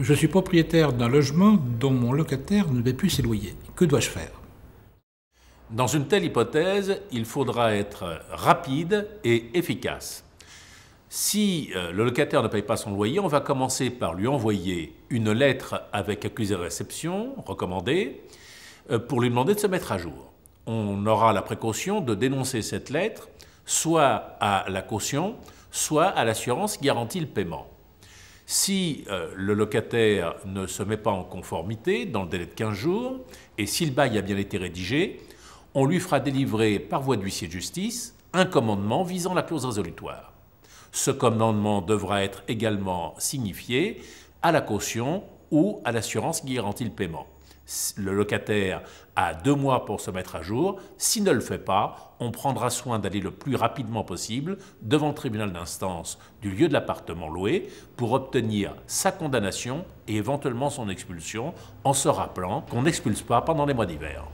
Je suis propriétaire d'un logement dont mon locataire ne paye plus ses loyers. Que dois-je faire Dans une telle hypothèse, il faudra être rapide et efficace. Si euh, le locataire ne paye pas son loyer, on va commencer par lui envoyer une lettre avec accusé de réception recommandée euh, pour lui demander de se mettre à jour. On aura la précaution de dénoncer cette lettre soit à la caution, soit à l'assurance garantie le paiement. Si euh, le locataire ne se met pas en conformité dans le délai de 15 jours, et si le bail a bien été rédigé, on lui fera délivrer par voie d'huissier de justice un commandement visant la clause résolutoire. Ce commandement devra être également signifié à la caution ou à l'assurance qui garantit le paiement le locataire a deux mois pour se mettre à jour. S'il ne le fait pas, on prendra soin d'aller le plus rapidement possible devant le tribunal d'instance du lieu de l'appartement loué pour obtenir sa condamnation et éventuellement son expulsion en se rappelant qu'on n'expulse pas pendant les mois d'hiver.